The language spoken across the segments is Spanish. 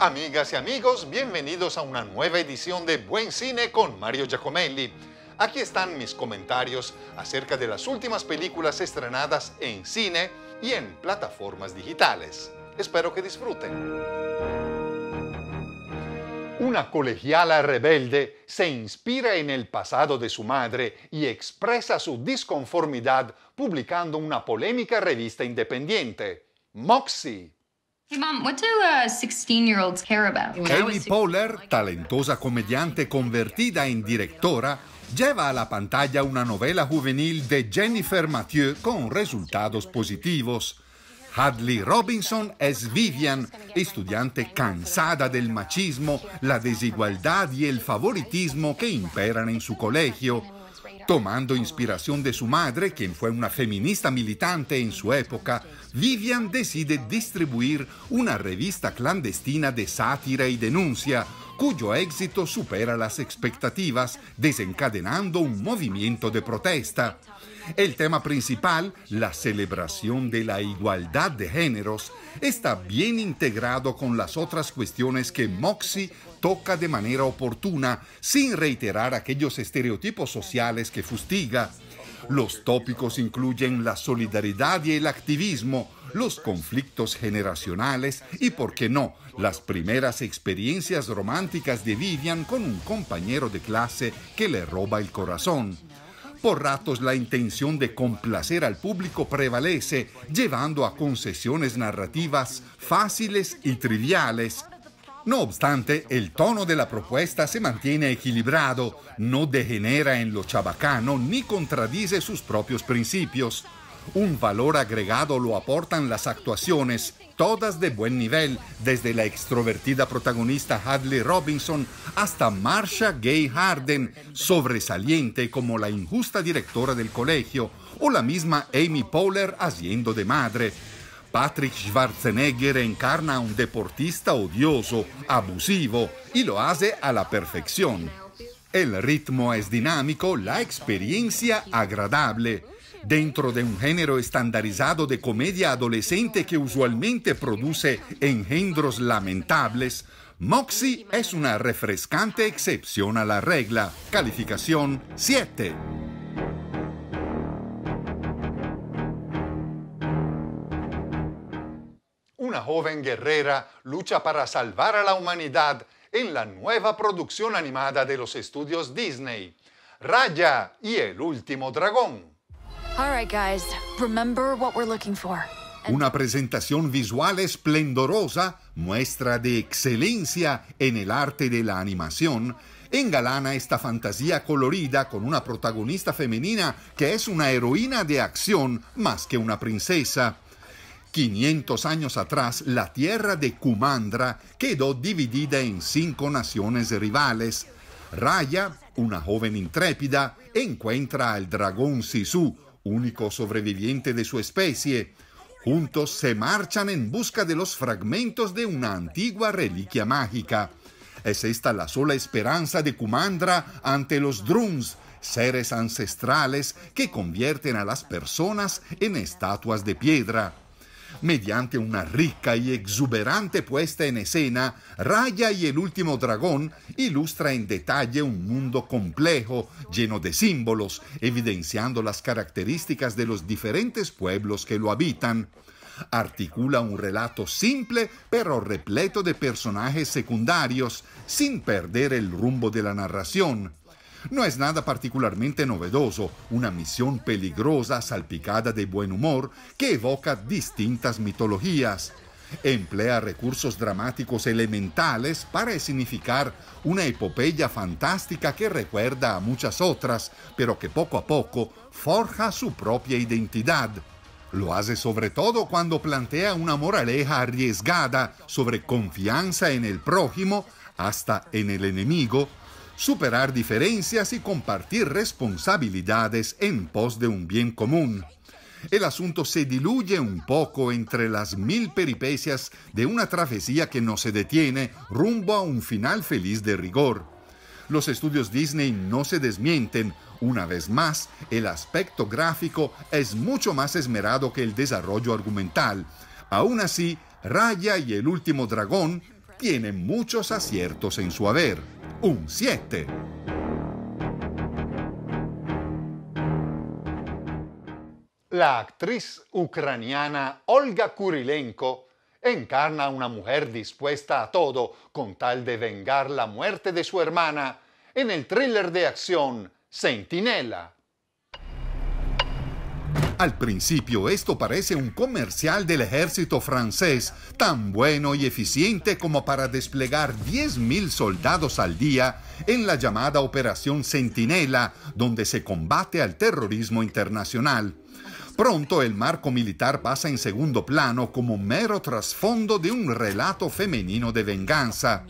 Amigas y amigos, bienvenidos a una nueva edición de Buen Cine con Mario Giacomelli. Aquí están mis comentarios acerca de las últimas películas estrenadas en cine y en plataformas digitales. Espero que disfruten. Una colegiala rebelde se inspira en el pasado de su madre y expresa su disconformidad publicando una polémica revista independiente, Moxie. Kelly uh, Poehler, talentosa comediante convertida en directora, lleva a la pantalla una novela juvenil de Jennifer Mathieu con resultados positivos. Hadley Robinson es Vivian, estudiante cansada del machismo, la desigualdad y el favoritismo que imperan en su colegio. Tomando inspiración de su madre, quien fue una feminista militante en su época, Vivian decide distribuir una revista clandestina de sátira y denuncia, cuyo éxito supera las expectativas, desencadenando un movimiento de protesta. El tema principal, la celebración de la igualdad de géneros, está bien integrado con las otras cuestiones que Moxie toca de manera oportuna, sin reiterar aquellos estereotipos sociales que fustiga. Los tópicos incluyen la solidaridad y el activismo, los conflictos generacionales y, por qué no, las primeras experiencias románticas de Vivian con un compañero de clase que le roba el corazón. Por ratos la intención de complacer al público prevalece, llevando a concesiones narrativas fáciles y triviales. No obstante, el tono de la propuesta se mantiene equilibrado, no degenera en lo chabacano ni contradice sus propios principios. Un valor agregado lo aportan las actuaciones, todas de buen nivel, desde la extrovertida protagonista Hadley Robinson hasta Marsha Gay Harden, sobresaliente como la injusta directora del colegio, o la misma Amy Poehler haciendo de madre. Patrick Schwarzenegger encarna a un deportista odioso, abusivo, y lo hace a la perfección. El ritmo es dinámico, la experiencia agradable dentro de un género estandarizado de comedia adolescente que usualmente produce engendros lamentables, Moxie es una refrescante excepción a la regla. Calificación 7. Una joven guerrera lucha para salvar a la humanidad en la nueva producción animada de los estudios Disney, Raya y el último dragón. Una presentación visual esplendorosa, muestra de excelencia en el arte de la animación, engalana esta fantasía colorida con una protagonista femenina que es una heroína de acción más que una princesa. 500 años atrás, la tierra de Kumandra quedó dividida en cinco naciones rivales. Raya, una joven intrépida, encuentra al dragón Sisu, único sobreviviente de su especie. Juntos se marchan en busca de los fragmentos de una antigua reliquia mágica. Es esta la sola esperanza de Kumandra ante los Drums, seres ancestrales que convierten a las personas en estatuas de piedra mediante una rica y exuberante puesta en escena, Raya y el último dragón ilustra en detalle un mundo complejo, lleno de símbolos, evidenciando las características de los diferentes pueblos que lo habitan. Articula un relato simple pero repleto de personajes secundarios, sin perder el rumbo de la narración. No es nada particularmente novedoso, una misión peligrosa salpicada de buen humor que evoca distintas mitologías. Emplea recursos dramáticos elementales para significar una epopeya fantástica que recuerda a muchas otras, pero que poco a poco forja su propia identidad. Lo hace sobre todo cuando plantea una moraleja arriesgada sobre confianza en el prójimo, hasta en el enemigo, superar diferencias y compartir responsabilidades en pos de un bien común. El asunto se diluye un poco entre las mil peripecias de una travesía que no se detiene rumbo a un final feliz de rigor. Los estudios Disney no se desmienten. Una vez más, el aspecto gráfico es mucho más esmerado que el desarrollo argumental. Aún así, Raya y el último dragón tienen muchos aciertos en su haber un 7. La actriz ucraniana Olga Kurilenko encarna a una mujer dispuesta a todo con tal de vengar la muerte de su hermana en el thriller de acción Sentinela al principio esto parece un comercial del ejército francés, tan bueno y eficiente como para desplegar 10.000 soldados al día en la llamada Operación Centinela, donde se combate al terrorismo internacional. Pronto el marco militar pasa en segundo plano como mero trasfondo de un relato femenino de venganza.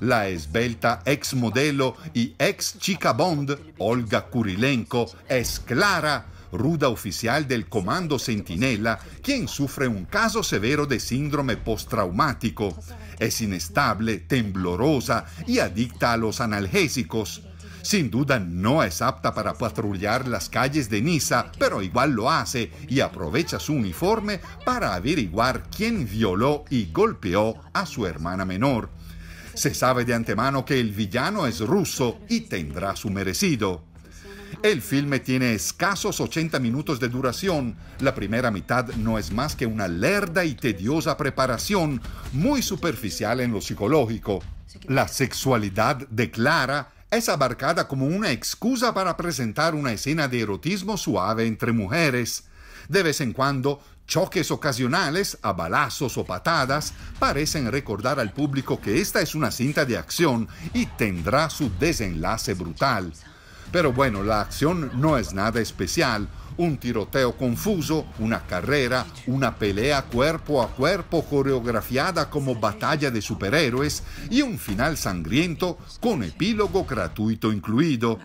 La esbelta ex modelo y ex chica Bond, Olga Kurilenko, es clara, ruda oficial del Comando Centinela, quien sufre un caso severo de síndrome postraumático. Es inestable, temblorosa y adicta a los analgésicos. Sin duda no es apta para patrullar las calles de Niza, pero igual lo hace y aprovecha su uniforme para averiguar quién violó y golpeó a su hermana menor. Se sabe de antemano que el villano es ruso y tendrá su merecido. El filme tiene escasos 80 minutos de duración. La primera mitad no es más que una lerda y tediosa preparación, muy superficial en lo psicológico. La sexualidad de Clara es abarcada como una excusa para presentar una escena de erotismo suave entre mujeres. De vez en cuando, choques ocasionales a balazos o patadas parecen recordar al público que esta es una cinta de acción y tendrá su desenlace brutal. Pero bueno, la acción no es nada especial. Un tiroteo confuso, una carrera, una pelea cuerpo a cuerpo coreografiada como batalla de superhéroes y un final sangriento con epílogo gratuito incluido.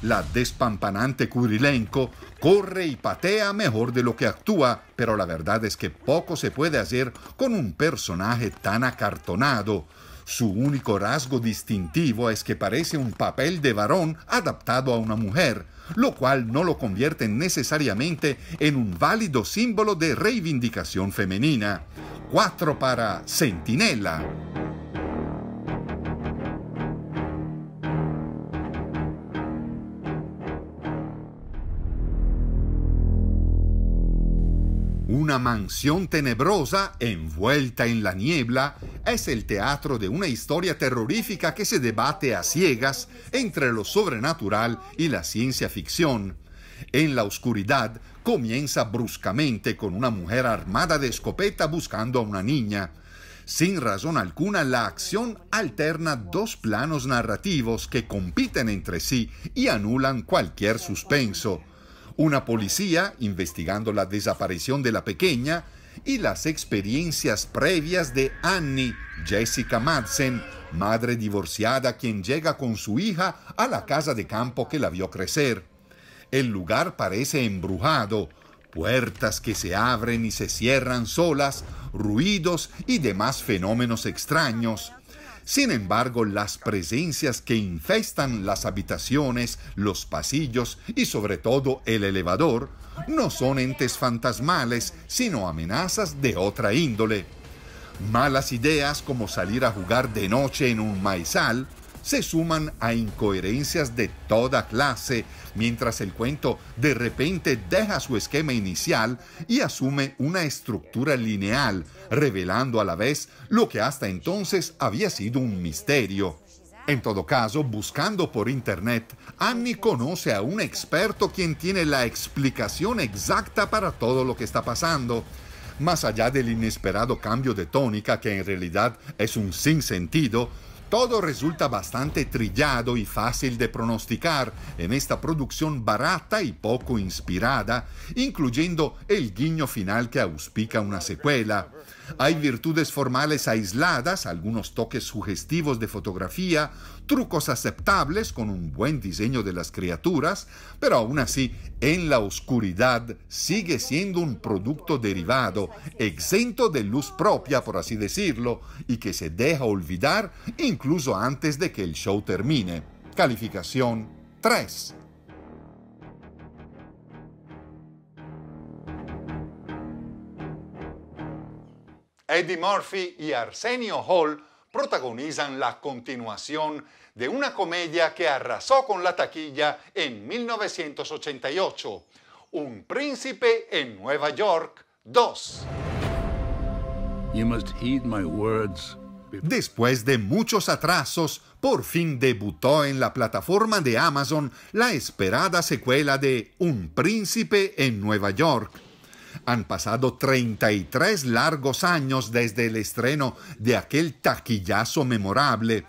La despampanante Kurilenko corre y patea mejor de lo que actúa, pero la verdad es que poco se puede hacer con un personaje tan acartonado. Su único rasgo distintivo es que parece un papel de varón adaptado a una mujer, lo cual no lo convierte necesariamente en un válido símbolo de reivindicación femenina. 4 para Sentinela. Una mansión tenebrosa envuelta en la niebla es el teatro de una historia terrorífica que se debate a ciegas entre lo sobrenatural y la ciencia ficción. En la oscuridad comienza bruscamente con una mujer armada de escopeta buscando a una niña. Sin razón alguna, la acción alterna dos planos narrativos que compiten entre sí y anulan cualquier suspenso una policía investigando la desaparición de la pequeña y las experiencias previas de Annie, Jessica Madsen, madre divorciada quien llega con su hija a la casa de campo que la vio crecer. El lugar parece embrujado, puertas que se abren y se cierran solas, ruidos y demás fenómenos extraños. Sin embargo, las presencias que infestan las habitaciones, los pasillos y sobre todo el elevador no son entes fantasmales, sino amenazas de otra índole. Malas ideas como salir a jugar de noche en un maizal se suman a incoherencias de toda clase, mientras el cuento de repente deja su esquema inicial y asume una estructura lineal, revelando a la vez lo que hasta entonces había sido un misterio. En todo caso, buscando por internet, Annie conoce a un experto quien tiene la explicación exacta para todo lo que está pasando. Más allá del inesperado cambio de tónica, que en realidad es un sinsentido, Todo resulta bastante trillado y fácil de pronosticar en esta producción barata y poco inspirada, incluyendo el guiño final que auspica una secuela. Hay virtudes formales aisladas, algunos toques sugestivos de fotografía, trucos aceptables con un buen diseño de las criaturas, pero aún así, en la oscuridad sigue siendo un producto derivado, exento de luz propia, por así decirlo, y que se deja olvidar incluso antes de que el show termine. Calificación 3. Eddie Murphy y Arsenio Hall protagonizan la continuación de una comedia que arrasó con la taquilla en 1988, Un príncipe en Nueva York 2. Después de muchos atrasos, por fin debutó en la plataforma de Amazon la esperada secuela de Un príncipe en Nueva York. Han pasado 33 largos años desde el estreno de aquel taquillazo memorable.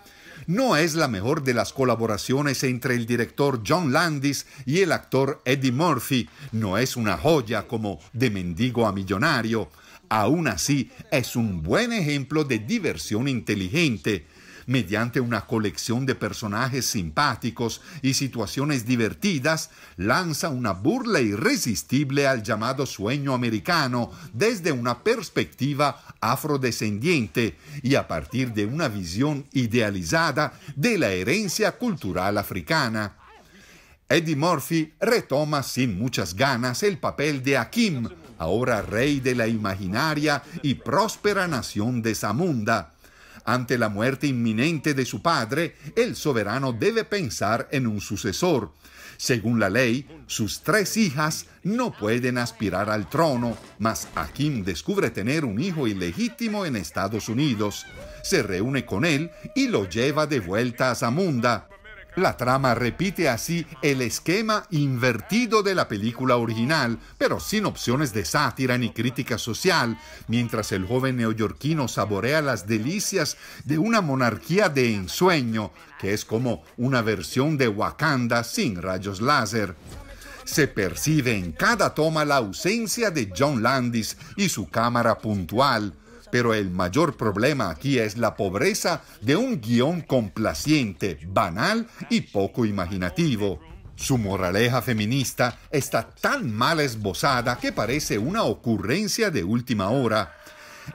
No es la mejor de las colaboraciones entre el director John Landis y el actor Eddie Murphy. No es una joya como De Mendigo a Millonario. Aún así, es un buen ejemplo de diversión inteligente mediante una colección de personajes simpáticos y situaciones divertidas, lanza una burla irresistible al llamado sueño americano desde una perspectiva afrodescendiente y a partir de una visión idealizada de la herencia cultural africana. Eddie Murphy retoma sin muchas ganas el papel de Akim, ahora rey de la imaginaria y próspera nación de Zamunda. Ante la muerte inminente de su padre, el soberano debe pensar en un sucesor. Según la ley, sus tres hijas no pueden aspirar al trono, mas Hakim descubre tener un hijo ilegítimo en Estados Unidos. Se reúne con él y lo lleva de vuelta a Zamunda. La trama repite así el esquema invertido de la película original, pero sin opciones de sátira ni crítica social, mientras el joven neoyorquino saborea las delicias de una monarquía de ensueño, que es como una versión de Wakanda sin rayos láser. Se percibe en cada toma la ausencia de John Landis y su cámara puntual, pero el mayor problema aquí es la pobreza de un guión complaciente, banal y poco imaginativo. Su moraleja feminista está tan mal esbozada que parece una ocurrencia de última hora.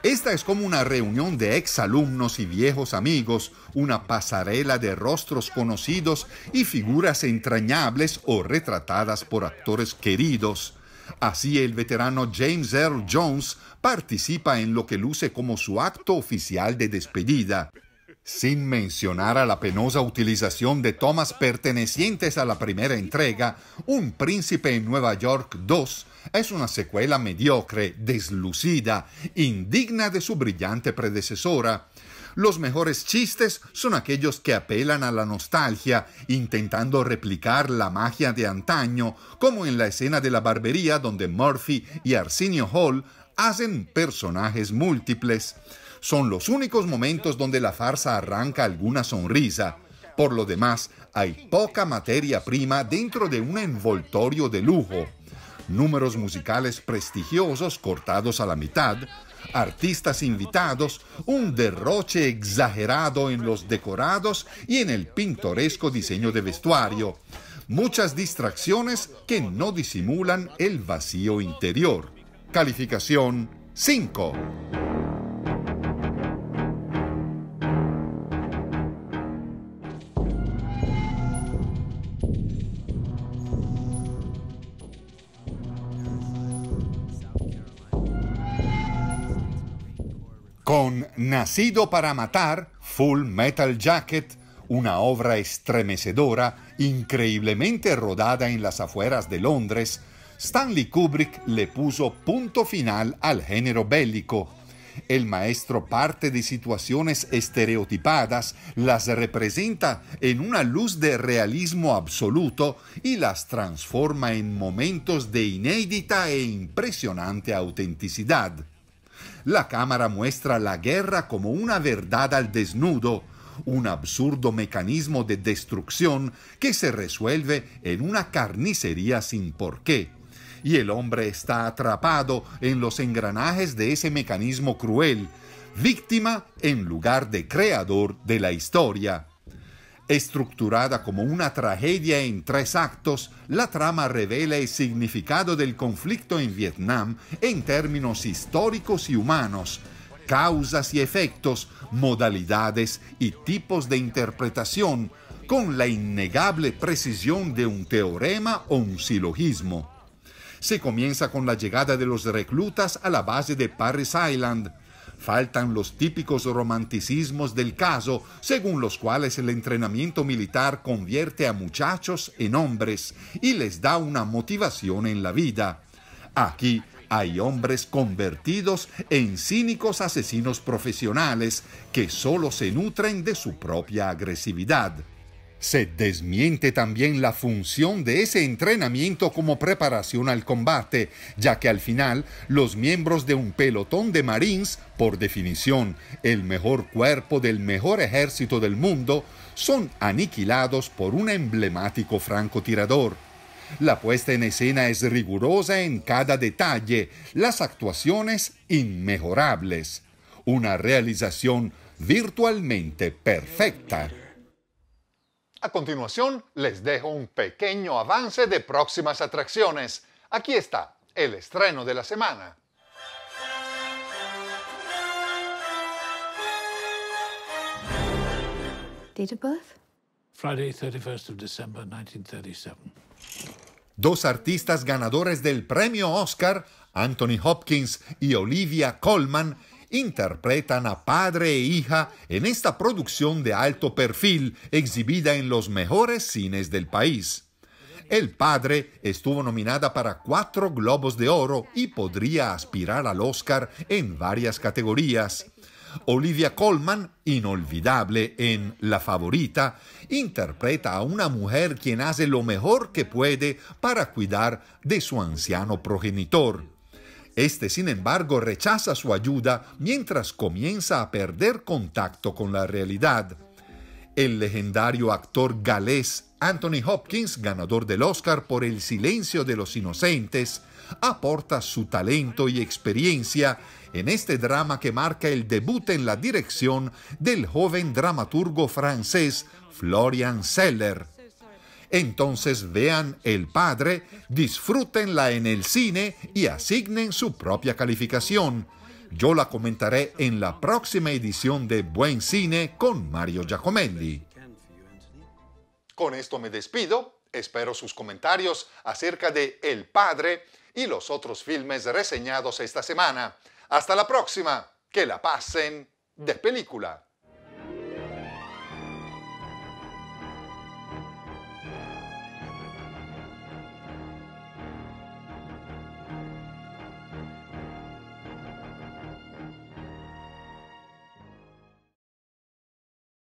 Esta es como una reunión de exalumnos y viejos amigos, una pasarela de rostros conocidos y figuras entrañables o retratadas por actores queridos. Así el veterano James Earl Jones participa en lo que luce como su acto oficial de despedida, sin mencionar a la penosa utilización de tomas pertenecientes a la primera entrega, Un Príncipe en Nueva York 2 es una secuela mediocre, deslucida, indigna de su brillante predecesora, los mejores chistes son aquellos que apelan a la nostalgia, intentando replicar la magia de antaño, como en la escena de la barbería donde Murphy y Arsenio Hall hacen personajes múltiples. Son los únicos momentos donde la farsa arranca alguna sonrisa. Por lo demás, hay poca materia prima dentro de un envoltorio de lujo. Números musicales prestigiosos cortados a la mitad, artistas invitados, un derroche exagerado en los decorados y en el pintoresco diseño de vestuario. Muchas distracciones que no disimulan el vacío interior. Calificación 5. Nacido para matar, Full Metal Jacket, una obra estremecedora, increíblemente rodada en las afueras de Londres, Stanley Kubrick le puso punto final al género bélico. El maestro parte de situaciones estereotipadas, las representa en una luz de realismo absoluto y las transforma en momentos de inédita e impresionante autenticidad. La cámara muestra la guerra como una verdad al desnudo, un absurdo mecanismo de destrucción que se resuelve en una carnicería sin porqué. Y el hombre está atrapado en los engranajes de ese mecanismo cruel, víctima en lugar de creador de la historia. Estructurada como una tragedia en tres actos, la trama revela el significado del conflicto en Vietnam en términos históricos y humanos, causas y efectos, modalidades y tipos de interpretación, con la innegable precisión de un teorema o un silogismo. Se comienza con la llegada de los reclutas a la base de Paris Island, faltan los típicos romanticismos del caso, según los cuales el entrenamiento militar convierte a muchachos en hombres y les da una motivación en la vida. Aquí hay hombres convertidos en cínicos asesinos profesionales que solo se nutren de su propia agresividad. Se desmiente también la función de ese entrenamiento como preparación al combate, ya que al final los miembros de un pelotón de marines por definición, el mejor cuerpo del mejor ejército del mundo son aniquilados por un emblemático francotirador. La puesta en escena es rigurosa en cada detalle, las actuaciones inmejorables. Una realización virtualmente perfecta. A continuación, les dejo un pequeño avance de próximas atracciones. Aquí está el estreno de la semana. Dos artistas ganadores del premio Oscar, Anthony Hopkins y Olivia Colman, interpretan a padre e hija en esta producción de alto perfil exhibida en los mejores cines del país. El padre estuvo nominada para cuatro Globos de Oro y podría aspirar al Oscar en varias categorías. Olivia Colman, inolvidable en La favorita, interpreta a una mujer quien hace lo mejor que puede para cuidar de su anciano progenitor. Este, sin embargo, rechaza su ayuda mientras comienza a perder contacto con la realidad el legendario actor galés Anthony Hopkins, ganador del Oscar por El silencio de los inocentes, aporta su talento y experiencia en este drama que marca el debut en la dirección del joven dramaturgo francés Florian Seller. Entonces vean El Padre, disfrútenla en el cine y asignen su propia calificación yo la comentaré en la próxima edición de Buen Cine con Mario Giacomelli. Con esto me despido. Espero sus comentarios acerca de El Padre y los otros filmes reseñados esta semana. Hasta la próxima. Que la pasen de película.